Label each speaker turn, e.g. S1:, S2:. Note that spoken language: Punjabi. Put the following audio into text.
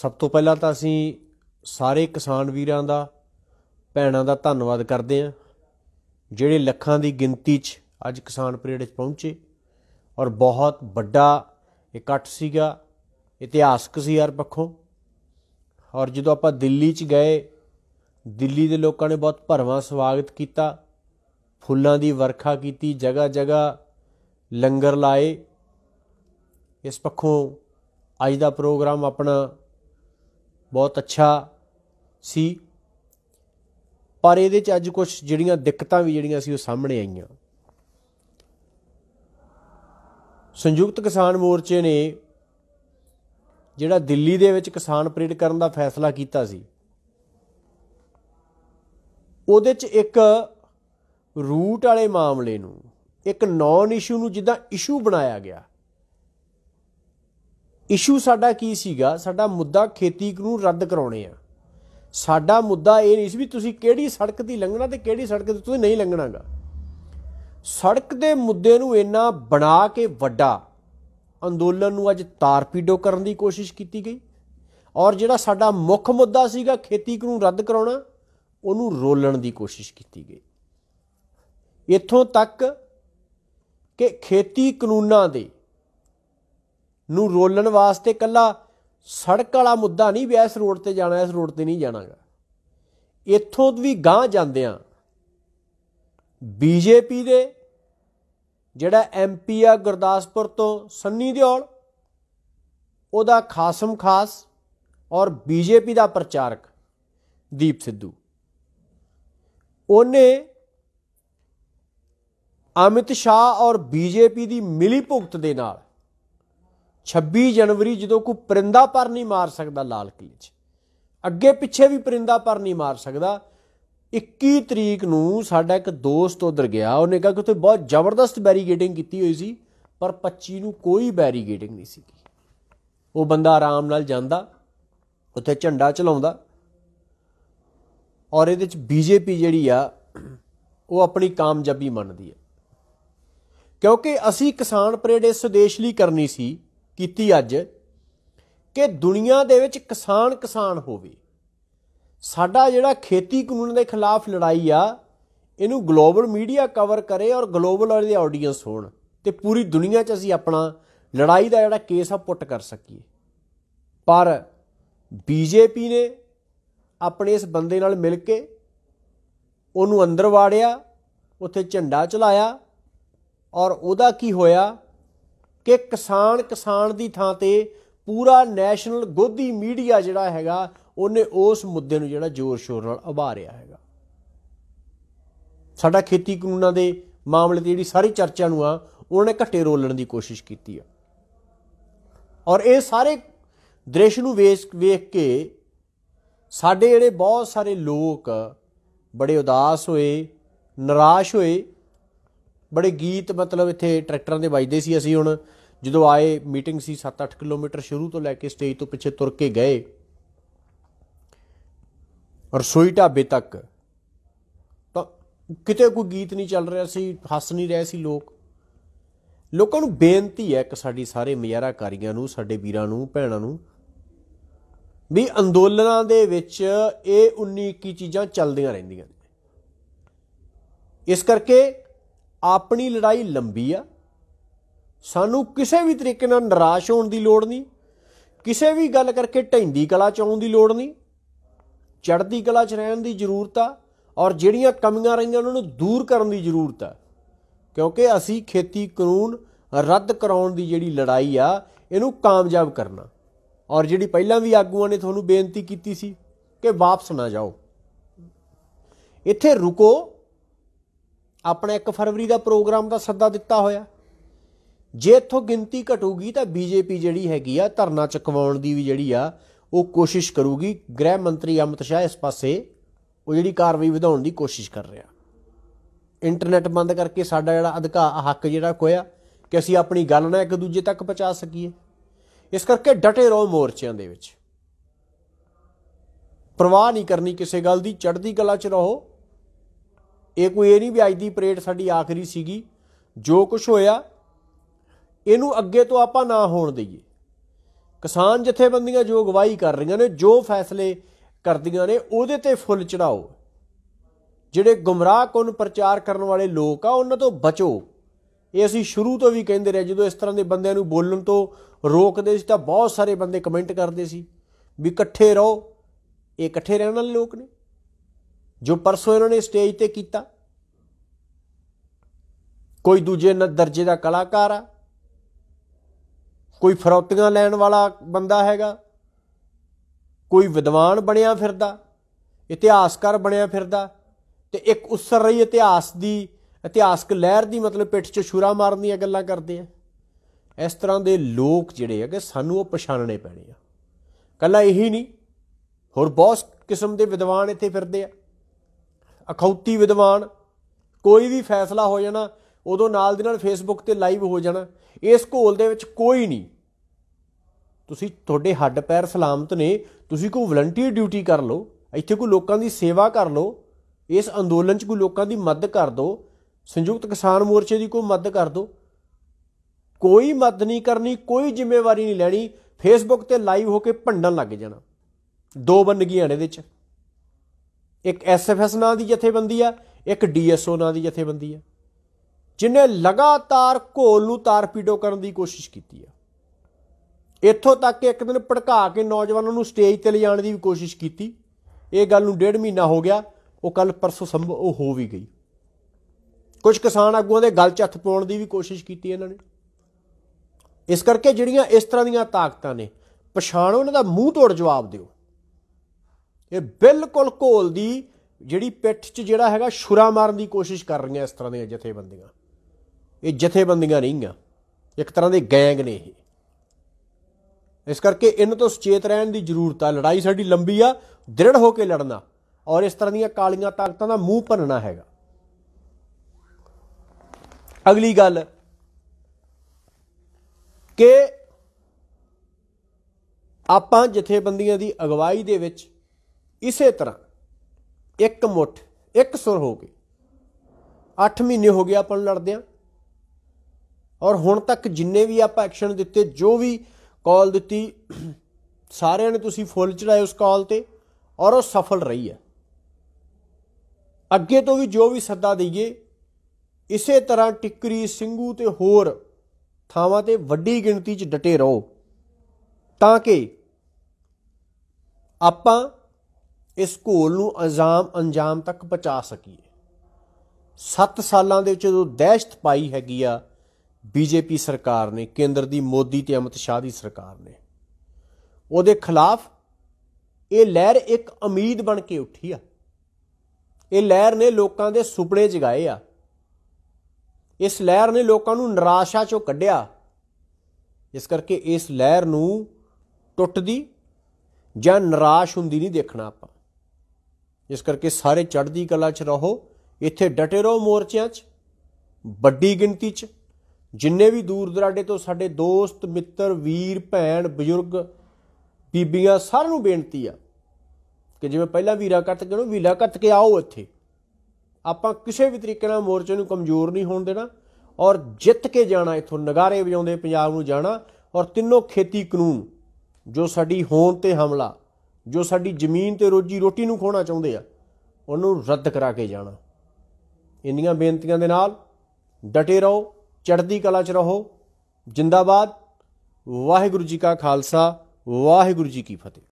S1: ਸਭ ਤੋਂ ਪਹਿਲਾਂ ਤਾਂ ਅਸੀਂ ਸਾਰੇ ਕਿਸਾਨ ਵੀਰਾਂ ਦਾ ਭੈਣਾਂ ਦਾ ਧੰਨਵਾਦ ਕਰਦੇ ਹਾਂ ਜਿਹੜੇ ਲੱਖਾਂ ਦੀ ਗਿਣਤੀ 'ਚ ਅੱਜ ਕਿਸਾਨ ਪਰੇਡ 'ਚ ਪਹੁੰਚੇ ਔਰ ਬਹੁਤ ਵੱਡਾ ਇਕੱਠ ਸੀਗਾ ਇਤਿਹਾਸਕ ਸੀ ਹਰ ਪੱਖੋਂ ਔਰ ਜਦੋਂ ਆਪਾਂ ਦਿੱਲੀ 'ਚ ਗਏ ਦਿੱਲੀ ਦੇ ਲੋਕਾਂ ਨੇ ਬਹੁਤ ਭਰਵਾਂ ਸਵਾਗਤ ਕੀਤਾ ਫੁੱਲਾਂ ਦੀ ਵਰਖਾ ਕੀਤੀ ਜਗ੍ਹਾ ਜਗ੍ਹਾ ਲੰਗਰ ਲਾਏ ਇਸ ਪੱਖੋਂ ਅੱਜ ਦਾ ਪ੍ਰੋਗਰਾਮ ਆਪਣਾ ਬਹੁਤ ਅੱਛਾ ਸੀ ਪਰ ਇਹਦੇ 'ਚ ਅੱਜ ਕੁਝ ਜਿਹੜੀਆਂ ਦਿੱਕਤਾਂ ਵੀ ਜਿਹੜੀਆਂ ਸੀ ਉਹ ਸਾਹਮਣੇ ਆਈਆਂ ਸੰਯੁਕਤ ਕਿਸਾਨ ਮੋਰਚੇ ਨੇ ਜਿਹੜਾ ਦਿੱਲੀ ਦੇ ਵਿੱਚ ਕਿਸਾਨ ਪ੍ਰੇਰਿਤ ਕਰਨ ਦਾ ਫੈਸਲਾ ਕੀਤਾ ਸੀ ਉਹਦੇ 'ਚ ਇੱਕ ਰੂਟ ਵਾਲੇ ਮਾਮਲੇ ਨੂੰ ਇੱਕ ਨੌਨ ਇਸ਼ੂ ਨੂੰ ਜਿੱਦਾਂ ਇਸ਼ੂ ਬਣਾਇਆ ਗਿਆ ਇਸ਼ੂ ਸਾਡਾ ਕੀ ਸੀਗਾ ਸਾਡਾ ਮੁੱਦਾ ਖੇਤੀ ਕਾਨੂੰਨ ਰੱਦ ਕਰਾਉਣੇ ਆ ਸਾਡਾ ਮੁੱਦਾ ਇਹ ਨਹੀਂ ਸੀ ਵੀ ਤੁਸੀਂ ਕਿਹੜੀ ਸੜਕ ਦੀ ਲੰਘਣਾ ਤੇ ਕਿਹੜੀ ਸੜਕ ਤੇ ਤੁਸੀਂ ਨਹੀਂ ਲੰਘਣਾਗਾ ਸੜਕ ਦੇ ਮੁੱਦੇ ਨੂੰ ਇੰਨਾ ਬਣਾ ਕੇ ਵੱਡਾ ਅੰਦੋਲਨ ਨੂੰ ਅੱਜ ਤਾਰਪੀਡੋ ਕਰਨ ਦੀ ਕੋਸ਼ਿਸ਼ ਕੀਤੀ ਗਈ ਔਰ ਜਿਹੜਾ ਸਾਡਾ ਮੁੱਖ ਮੁੱਦਾ ਸੀਗਾ ਖੇਤੀ ਕਾਨੂੰਨ ਰੱਦ ਕਰਾਉਣਾ ਉਹਨੂੰ ਰੋਲਣ ਦੀ ਕੋਸ਼ਿਸ਼ ਕੀਤੀ ਗਈ ਇੱਥੋਂ ਤੱਕ ਕਿ ਖੇਤੀ ਕਾਨੂੰਨਾਂ ਦੇ ਨੂੰ ਰੋਲਣ ਵਾਸਤੇ ਕੱਲਾ ਸੜਕ ਵਾਲਾ ਮੁੱਦਾ ਨਹੀਂ ਵੀ ਇਸ ਰੋਡ ਤੇ ਜਾਣਾ ਇਸ ਰੋਡ ਤੇ ਨਹੀਂ ਜਾਣਾਗਾ ਇੱਥੋਂ ਵੀ ਗਾਂ ਜਾਂਦਿਆਂ ਬੀਜੇਪੀ ਦੇ ਜਿਹੜਾ ਐਮਪੀ ਆ ਗੁਰਦਾਸਪੁਰ ਤੋਂ ਸੰਨੀ ਦਿਓਲ ਉਹਦਾ ਖਾਸਮ ਖਾਸ ਔਰ ਬੀਜੇਪੀ ਦਾ ਪ੍ਰਚਾਰਕ ਦੀਪ ਸਿੱਧੂ ਉਹਨੇ ਅਮਿਤ ਸ਼ਾਹ ਔਰ ਬੀਜੇਪੀ ਦੀ ਮਿਲੀ ਭੁਗਤ ਦੇ ਨਾਲ 26 ਜਨਵਰੀ ਜਦੋਂ ਕੋਈ ਪਰਿੰਦਾ ਪਰ ਨਹੀਂ ਮਾਰ ਸਕਦਾ ਲਾਲ ਕਿਲੇ 'ਚ ਅੱਗੇ ਪਿੱਛੇ ਵੀ ਪਰਿੰਦਾ ਪਰ ਨਹੀਂ ਮਾਰ ਸਕਦਾ 21 ਤਰੀਕ ਨੂੰ ਸਾਡਾ ਇੱਕ ਦੋਸਤ ਉਧਰ ਗਿਆ ਉਹਨੇ ਕਿਹਾ ਕਿ ਉੱਥੇ ਬਹੁਤ ਜ਼ਬਰਦਸਤ ਬੈਰੀਗੇਡਿੰਗ ਕੀਤੀ ਹੋਈ ਸੀ ਪਰ 25 ਨੂੰ ਕੋਈ ਬੈਰੀਗੇਡਿੰਗ ਨਹੀਂ ਸੀ ਉਹ ਬੰਦਾ ਆਰਾਮ ਨਾਲ ਜਾਂਦਾ ਉੱਥੇ ਝੰਡਾ ਚਲਾਉਂਦਾ ਔਰ ਇਹਦੇ ਵਿੱਚ ਬੀਜੇਪੀ ਜਿਹੜੀ ਆ ਉਹ ਆਪਣੀ ਕਾਮਯਾਬੀ ਮੰਨਦੀ ਹੈ ਕਿਉਂਕਿ ਅਸੀਂ ਕਿਸਾਨ ਪਰੇਡ ਇਸ ਉਦੇਸ਼ ਲਈ ਕਰਨੀ ਸੀ ਕੀਤੀ ਅੱਜ ਕਿ ਦੁਨੀਆ ਦੇ ਵਿੱਚ ਕਿਸਾਨ ਕਿਸਾਨ ਹੋਵੇ ਸਾਡਾ ਜਿਹੜਾ ਖੇਤੀ ਕਾਨੂੰਨ ਦੇ ਖਿਲਾਫ ਲੜਾਈ ਆ ਇਹਨੂੰ ਗਲੋਬਲ ਮੀਡੀਆ ਕਵਰ ਕਰੇ ਔਰ ਗਲੋਬਲ ਉਹਦੇ ਆਡੀਅנס ਹੋਣ ਤੇ ਪੂਰੀ ਦੁਨੀਆ 'ਚ ਅਸੀਂ ਆਪਣਾ ਲੜਾਈ ਦਾ ਜਿਹੜਾ ਕੇਸ ਆ ਪੁੱਟ ਕਰ ਸਕੀਏ ਪਰ ਬੀਜੇਪੀ ਨੇ ਆਪਣੇ ਇਸ ਬੰਦੇ ਨਾਲ ਮਿਲ ਕੇ ਉਹਨੂੰ ਅੰਦਰ ਵਾੜਿਆ ਉੱਥੇ ਝੰਡਾ ਚਲਾਇਆ ਔਰ ਉਹਦਾ ਕੀ ਹੋਇਆ ਕਿ ਕਿਸਾਨ ਕਿਸਾਨ ਦੀ ਥਾਂ ਤੇ ਪੂਰਾ ਨੈਸ਼ਨਲ ਗੋਦੀ ਮੀਡੀਆ ਜਿਹੜਾ ਹੈਗਾ ਉਹਨੇ ਉਸ ਮੁੱਦੇ ਨੂੰ ਜਿਹੜਾ ਜ਼ੋਰ ਸ਼ੋਰ ਨਾਲ ਉਭਾਰਿਆ ਹੈਗਾ ਸਾਡਾ ਖੇਤੀ ਕਾਨੂੰਨਾਂ ਦੇ ਮਾਮਲੇ ਤੇ ਜਿਹੜੀ ਸਾਰੀ ਚਰਚਾ ਨੂੰ ਆ ਉਹਨਾਂ ਨੇ ਘੱਟੇ ਰੋਲਣ ਦੀ ਕੋਸ਼ਿਸ਼ ਕੀਤੀ ਆ ਔਰ ਇਹ ਸਾਰੇ ਦ੍ਰਿਸ਼ ਨੂੰ ਵੇਖ ਕੇ ਸਾਡੇ ਜਿਹੜੇ ਬਹੁਤ ਸਾਰੇ ਲੋਕ ਬੜੇ ਉਦਾਸ ਹੋਏ ਨਿਰਾਸ਼ ਹੋਏ ਬੜੇ ਗੀਤ ਮਤਲਬ ਇੱਥੇ ਟਰੈਕਟਰਾਂ ਦੇ ਵੱਜਦੇ ਸੀ ਅਸੀਂ ਹੁਣ ਜਦੋਂ ਆਏ ਮੀਟਿੰਗ ਸੀ 7-8 ਕਿਲੋਮੀਟਰ ਸ਼ੁਰੂ ਤੋਂ ਲੈ ਕੇ ਸਟੇਜ ਤੋਂ ਪਿੱਛੇ ਤੁਰ ਕੇ ਗਏ ਰਸੋਈ ਢਾਬੇ ਤੱਕ ਤਾਂ ਕਿਤੇ ਕੋਈ ਗੀਤ ਨਹੀਂ ਚੱਲ ਰਿਹਾ ਸੀ ਹੱਸ ਨਹੀਂ ਰਹੇ ਸੀ ਲੋਕ ਲੋਕਾਂ ਨੂੰ ਬੇਨਤੀ ਹੈ ਕਿ ਸਾਡੀ ਸਾਰੇ ਮਜ਼ਾਰਾਕਾਰੀਆਂ ਨੂੰ ਸਾਡੇ ਵੀਰਾਂ ਨੂੰ ਭੈਣਾਂ ਨੂੰ ਵੀ ਅੰਦੋਲਨਾਂ ਦੇ ਵਿੱਚ ਇਹ 19 21 ਚੀਜ਼ਾਂ ਚੱਲਦੀਆਂ ਰਹਿੰਦੀਆਂ ਨੇ ਇਸ ਕਰਕੇ ਆਪਣੀ ਲੜਾਈ ਲੰਬੀ ਆ ਸਾਨੂੰ ਕਿਸੇ ਵੀ ਤਰੀਕੇ ਨਾਲ ਨਿਰਾਸ਼ ਹੋਣ ਦੀ ਲੋੜ ਨਹੀਂ ਕਿਸੇ ਵੀ ਗੱਲ ਕਰਕੇ ਢੈਂਦੀ ਕਲਾ ਚ ਆਉਣ ਦੀ ਲੋੜ ਨਹੀਂ ਚੜ੍ਹਦੀ ਕਲਾ ਚ ਰਹਿਣ ਦੀ ਜ਼ਰੂਰਤ ਆ ਔਰ ਜਿਹੜੀਆਂ ਕਮੀਆਂ ਰਹੀਆਂ ਉਹਨਾਂ ਨੂੰ ਦੂਰ ਕਰਨ ਦੀ ਜ਼ਰੂਰਤ ਆ ਕਿਉਂਕਿ ਅਸੀਂ ਖੇਤੀ ਕਾਨੂੰਨ ਰੱਦ ਕਰਾਉਣ ਦੀ ਜਿਹੜੀ ਲੜਾਈ ਆ ਇਹਨੂੰ ਕਾਮਯਾਬ ਕਰਨਾ ਔਰ ਜਿਹੜੀ ਪਹਿਲਾਂ ਵੀ ਆਗੂਆਂ ਨੇ ਤੁਹਾਨੂੰ ਬੇਨਤੀ ਕੀਤੀ ਸੀ ਕਿ ਵਾਪਸ ਨਾ ਜਾਓ ਇੱਥੇ ਰੁਕੋ ਆਪਣਾ 1 ਫਰਵਰੀ ਦਾ ਪ੍ਰੋਗਰਾਮ ਦਾ ਸੱਦਾ ਦਿੱਤਾ ਹੋਇਆ ਜੇ ਇਥੋਂ ਗਿਣਤੀ ਘਟੂਗੀ ਤਾਂ ਬੀਜੇਪੀ ਜਿਹੜੀ ਹੈਗੀ ਆ ਧਰਨਾ ਚੱਕਵਾਉਣ ਦੀ ਵੀ ਜਿਹੜੀ ਆ ਉਹ ਕੋਸ਼ਿਸ਼ ਕਰੂਗੀ ਗ੍ਰਹਿ ਮੰਤਰੀ ਅਮਿਤ ਸ਼ਾਹ ਇਸ ਪਾਸੇ ਉਹ ਜਿਹੜੀ ਕਾਰਵਾਈ ਵਧਾਉਣ ਦੀ ਕੋਸ਼ਿਸ਼ ਕਰ ਰਿਹਾ ਇੰਟਰਨੈਟ ਬੰਦ ਕਰਕੇ ਸਾਡਾ ਜਿਹੜਾ ਅਧਿਕਾਰ ਹੱਕ ਜਿਹੜਾ ਕੋਇਆ ਕਿ ਅਸੀਂ ਆਪਣੀ ਗੱਲ ਨਾ ਇੱਕ ਦੂਜੇ ਤੱਕ ਪਹੁੰਚਾ ਸਕੀਏ ਇਸ ਕਰਕੇ ਡਟੇ ਰਹੋ ਮੋਰਚਿਆਂ ਦੇ ਵਿੱਚ ਪ੍ਰਵਾਹ ਨਹੀਂ ਕਰਨੀ ਕਿਸੇ ਗੱਲ ਦੀ ਚੜ੍ਹਦੀ ਕਲਾ 'ਚ ਰਹੋ ਇਹ ਕੋਈ ਇਹ ਨਹੀਂ ਵੀ ਅੱਜ ਦੀ ਪਰੇਡ ਸਾਡੀ ਆਖਰੀ ਸੀਗੀ ਜੋ ਕੁਝ ਹੋਇਆ ਇਹਨੂੰ ਅੱਗੇ ਤੋਂ ਆਪਾਂ ਨਾ ਹੋਣ ਦਈਏ ਕਿਸਾਨ ਜਥੇਬੰਦੀਆਂ ਜੋ ਗਵਾਹੀ ਕਰ ਰਹੀਆਂ ਨੇ ਜੋ ਫੈਸਲੇ ਕਰਦੀਆਂ ਨੇ ਉਹਦੇ ਤੇ ਫੁੱਲ ਚੜਾਓ ਜਿਹੜੇ ਕੋਨ ਪ੍ਰਚਾਰ ਕਰਨ ਵਾਲੇ ਲੋਕ ਆ ਉਹਨਾਂ ਤੋਂ ਬਚੋ ਇਹ ਅਸੀਂ ਸ਼ੁਰੂ ਤੋਂ ਵੀ ਕਹਿੰਦੇ ਰਹੇ ਜਦੋਂ ਇਸ ਤਰ੍ਹਾਂ ਦੇ ਬੰਦਿਆਂ ਨੂੰ ਬੋਲਣ ਤੋਂ ਰੋਕਦੇ ਸੀ ਤਾਂ ਬਹੁਤ ਸਾਰੇ ਬੰਦੇ ਕਮੈਂਟ ਕਰਦੇ ਸੀ ਵੀ ਇਕੱਠੇ ਰਹੋ ਇਹ ਇਕੱਠੇ ਰਹਿਣ ਵਾਲੇ ਲੋਕ ਨੇ ਜੋ ਪਰਸੋਂ ਇਹਨਾਂ ਨੇ ਸਟੇਜ ਤੇ ਕੀਤਾ ਕੋਈ ਦੂਜੇ ਦਰਜੇ ਦਾ ਕਲਾਕਾਰ ਆ ਕੋਈ ਫਰੌਤੀਆਂ ਲੈਣ ਵਾਲਾ ਬੰਦਾ ਹੈਗਾ ਕੋਈ ਵਿਦਵਾਨ ਬਣਿਆ ਫਿਰਦਾ ਇਤਿਹਾਸਕਾਰ ਬਣਿਆ ਫਿਰਦਾ ਤੇ ਇੱਕ ਉਸਰ ਰਹੀ ਇਤਿਹਾਸ ਦੀ ਇਤਿਹਾਸਕ ਲਹਿਰ ਦੀ ਮਤਲਬ ਪਿੱਠ 'ਚ ਛੁਰਾ ਮਾਰਨ ਦੀਆਂ ਗੱਲਾਂ ਕਰਦੇ ਆ ਇਸ ਤਰ੍ਹਾਂ ਦੇ ਲੋਕ ਜਿਹੜੇ ਹੈਗੇ ਸਾਨੂੰ ਉਹ ਪਛਾਣਨੇ ਪੈਣੇ ਆ ਕੱਲਾ ਇਹੀ ਨਹੀਂ ਹੋਰ ਬਹੁਤ ਕਿਸਮ ਦੇ ਵਿਦਵਾਨ ਇੱਥੇ ਫਿਰਦੇ ਆ ਅਖੌਤੀ ਵਿਦਵਾਨ ਕੋਈ ਵੀ ਫੈਸਲਾ ਹੋ ਜਾਣਾ ਉਦੋਂ ਨਾਲ ਦੇ ਨਾਲ ਫੇਸਬੁੱਕ ਤੇ ਲਾਈਵ ਹੋ ਜਾਣਾ ਇਸ ਘੋਲ ਦੇ ਵਿੱਚ ਕੋਈ ਨਹੀਂ ਤੁਸੀਂ ਤੁਹਾਡੇ ਹੱਡ ਪੈਰ ਸਲਾਮਤ ਨੇ ਤੁਸੀਂ ਕੋਈ ਵਲੰਟੀਅਰ ਡਿਊਟੀ ਕਰ ਲਓ ਇੱਥੇ ਕੋਈ ਲੋਕਾਂ ਦੀ ਸੇਵਾ ਕਰ ਲਓ ਇਸ ਅੰਦੋਲਨ 'ਚ ਕੋਈ ਲੋਕਾਂ ਦੀ ਮਦਦ ਕਰ ਦਿਓ ਸੰਯੁਕਤ ਕਿਸਾਨ ਮੋਰਚੇ ਦੀ ਕੋਈ ਮਦਦ ਕਰ ਦਿਓ ਕੋਈ ਮਦਦ ਨਹੀਂ ਕਰਨੀ ਕੋਈ ਜ਼ਿੰਮੇਵਾਰੀ ਨਹੀਂ ਲੈਣੀ ਫੇਸਬੁੱਕ ਤੇ ਲਾਈਵ ਹੋ ਕੇ ਭੰਡਣ ਲੱਗ ਜਾਣਾ ਦੋ ਬੰਨਗੀਆਂ ਨੇ ਦੇ ਵਿੱਚ ਇੱਕ ਐਸਐਫਐਸ ਨਾਂ ਦੀ ਜਥੇਬੰਦੀ ਆ ਇੱਕ ਡੀਐਸਓ ਨਾਂ ਦੀ ਜਥੇਬੰਦੀ ਆ ਜਿਨੇ ਲਗਾਤਾਰ ਘੋਲ ਨੂੰ ਤਾਰਪੀਡੋ ਕਰਨ ਦੀ ਕੋਸ਼ਿਸ਼ ਕੀਤੀ ਆ ਇੱਥੋਂ ਤੱਕ ਕਿ ਇੱਕ ਦਿਨ ਭੜਕਾ ਕੇ ਨੌਜਵਾਨਾਂ ਨੂੰ ਸਟੇਜ ਤੇ ਲਿਜਾਣ ਦੀ ਵੀ ਕੋਸ਼ਿਸ਼ ਕੀਤੀ ਇਹ ਗੱਲ ਨੂੰ ਡੇਢ ਮਹੀਨਾ ਹੋ ਗਿਆ ਉਹ ਕੱਲ ਪਰਸੋਂ ਸੰਭਵ ਉਹ ਹੋ ਵੀ ਗਈ ਕੁਝ ਕਿਸਾਨ ਆਗੂਆਂ ਦੇ ਗੱਲ 'ਚ ਹੱਥ ਪਾਉਣ ਦੀ ਵੀ ਕੋਸ਼ਿਸ਼ ਕੀਤੀ ਇਹਨਾਂ ਨੇ ਇਸ ਕਰਕੇ ਜਿਹੜੀਆਂ ਇਸ ਤਰ੍ਹਾਂ ਦੀਆਂ ਤਾਕਤਾਂ ਨੇ ਪਛਾਣੋ ਉਹਨਾਂ ਦਾ ਮੂੰਹ ਤੋੜ ਜਵਾਬ ਦਿਓ ਇਹ ਬਿਲਕੁਲ ਘੋਲ ਦੀ ਜਿਹੜੀ ਪਿੱਠ 'ਚ ਜਿਹੜਾ ਹੈਗਾ ਛੁਰਾ ਮਾਰਨ ਦੀ ਕੋਸ਼ਿਸ਼ ਕਰ ਰਹੀਆਂ ਇਸ ਤਰ੍ਹਾਂ ਦੀਆਂ ਜਥੇਬੰਦੀਆਂ ਇਹ ਜਥੇਬੰਦੀਆਂ ਨਹੀਂਆਂ ਇੱਕ ਤਰ੍ਹਾਂ ਦੇ ਗੈਂਗ ਨੇ ਇਹ ਇਸ ਕਰਕੇ ਇਹਨਾਂ ਤੋਂ ਸੁਚੇਤ ਰਹਿਣ ਦੀ ਜ਼ਰੂਰਤ ਆ ਲੜਾਈ ਸਾਡੀ ਲੰਬੀ ਆ ਦ੍ਰਿੜ ਹੋ ਕੇ ਲੜਨਾ ਔਰ ਇਸ ਤਰ੍ਹਾਂ ਦੀਆਂ ਕਾਲੀਆਂ ਤਾਕਤਾਂ ਦਾ ਮੂੰਹ ਭੰਨਣਾ ਹੈਗਾ ਅਗਲੀ ਗੱਲ ਕਿ ਆਪਾਂ ਜਥੇਬੰਦੀਆਂ ਦੀ ਅਗਵਾਈ ਦੇ ਵਿੱਚ ਇਸੇ ਤਰ੍ਹਾਂ ਇੱਕ ਮੁੱਠ ਇੱਕ ਸੁਰ ਹੋ ਕੇ 8 ਮਹੀਨੇ ਹੋ ਗਏ ਆਪਾਂ ਲੜਦੇ ਲੜਦਿਆਂ ਔਰ ਹੁਣ ਤੱਕ ਜਿੰਨੇ ਵੀ ਆਪਾਂ ਐਕਸ਼ਨ ਦਿੱਤੇ ਜੋ ਵੀ ਕਾਲ ਦਿੱਤੀ ਸਾਰਿਆਂ ਨੇ ਤੁਸੀਂ ਫੁੱਲ ਚੜਾਏ ਉਸ ਕਾਲ ਤੇ ਔਰ ਉਹ ਸਫਲ ਰਹੀ ਹੈ ਅੱਗੇ ਤੋਂ ਵੀ ਜੋ ਵੀ ਸੱਦਾ ਦਈਏ ਇਸੇ ਤਰ੍ਹਾਂ ਟਿੱਕਰੀ ਸਿੰਘੂ ਤੇ ਹੋਰ ਥਾਵਾਂ ਤੇ ਵੱਡੀ ਗਿਣਤੀ 'ਚ ਡਟੇ ਰਹੋ ਤਾਂ ਕਿ ਆਪਾਂ ਇਸ ਘੋਲ ਨੂੰ ਅੰਜਾਮ ਅੰਜਾਮ ਤੱਕ ਪਹੁੰਚਾ ਸਕੀਏ 7 ਸਾਲਾਂ ਦੇ ਵਿੱਚ ਜੋ ਦਹਿਸ਼ਤ ਪਾਈ ਹੈਗੀ ਆ ਬੀਜੇਪੀ ਸਰਕਾਰ ਨੇ ਕੇਂਦਰ ਦੀ ਮੋਦੀ ਤੇ ਅਮਿਤ ਸ਼ਾਹ ਦੀ ਸਰਕਾਰ ਨੇ ਉਹਦੇ ਖਿਲਾਫ ਇਹ ਲਹਿਰ ਇੱਕ ਉਮੀਦ ਬਣ ਕੇ ਉੱਠੀ ਆ ਇਹ ਲਹਿਰ ਨੇ ਲੋਕਾਂ ਦੇ ਸੁਪਨੇ ਜਗਾਏ ਆ ਇਸ ਲਹਿਰ ਨੇ ਲੋਕਾਂ ਨੂੰ ਨਿਰਾਸ਼ਾ ਚੋਂ ਕੱਢਿਆ ਇਸ ਕਰਕੇ ਇਸ ਲਹਿਰ ਨੂੰ ਟੁੱਟਦੀ ਜਾਂ ਨਿਰਾਸ਼ ਹੁੰਦੀ ਨਹੀਂ ਦੇਖਣਾ ਆਪਾਂ ਇਸ ਕਰਕੇ ਸਾਰੇ ਚੜ੍ਹਦੀ ਕਲਾ 'ਚ ਰਹੋ ਇੱਥੇ ਡਟੇ ਰਹੋ ਮੋਰਚਿਆਂ 'ਚ ਵੱਡੀ ਗਿਣਤੀ 'ਚ ਜਿੰਨੇ ਵੀ ਦੂਰ ਦਰਾਡੇ ਤੋਂ ਸਾਡੇ ਦੋਸਤ ਮਿੱਤਰ ਵੀਰ ਭੈਣ ਬਜ਼ੁਰਗ ਬੀਬੀਆਂ ਸਾਰਿਆਂ ਨੂੰ ਬੇਨਤੀ ਆ ਕਿ ਜਿਵੇਂ ਪਹਿਲਾਂ ਵੀਰਾ ਕੱਤ ਕੇ ਨੂੰ ਵੀਲਾ ਕੱਤ ਕੇ ਆਓ ਇੱਥੇ ਆਪਾਂ ਕਿਸੇ ਵੀ ਤਰੀਕੇ ਨਾਲ ਮੋਰਚੇ ਨੂੰ ਕਮਜ਼ੋਰ ਨਹੀਂ ਹੋਣ ਦੇਣਾ ਔਰ ਜਿੱਤ ਕੇ ਜਾਣਾ ਇਥੋਂ ਨਗਾਰੇ ਵਜਾਉਂਦੇ ਪੰਜਾਬ ਨੂੰ ਜਾਣਾ ਔਰ ਤਿੰਨੋਂ ਖੇਤੀ ਕਾਨੂੰਨ ਜੋ ਸਾਡੀ ਹੋਂਦ ਤੇ ਹਮਲਾ ਜੋ ਸਾਡੀ ਜ਼ਮੀਨ ਤੇ ਰੋਜੀ ਰੋਟੀ ਨੂੰ ਖੋਣਾ ਚਾਹੁੰਦੇ ਆ ਉਹਨੂੰ ਰੱਦ ਕਰਾ ਕੇ ਜਾਣਾ ਇੰਨੀਆਂ ਬੇਨਤੀਆਂ ਦੇ ਨਾਲ ਡਟੇ ਰਹੋ ਚੜ੍ਹਦੀ ਕਲਾ 'ਚ ਰਹੋ ਜਿੰਦਾਬਾਦ ਵਾਹਿਗੁਰੂ ਜੀ ਕਾ ਖਾਲਸਾ ਵਾਹਿਗੁਰੂ ਜੀ ਕੀ ਫਤਿਹ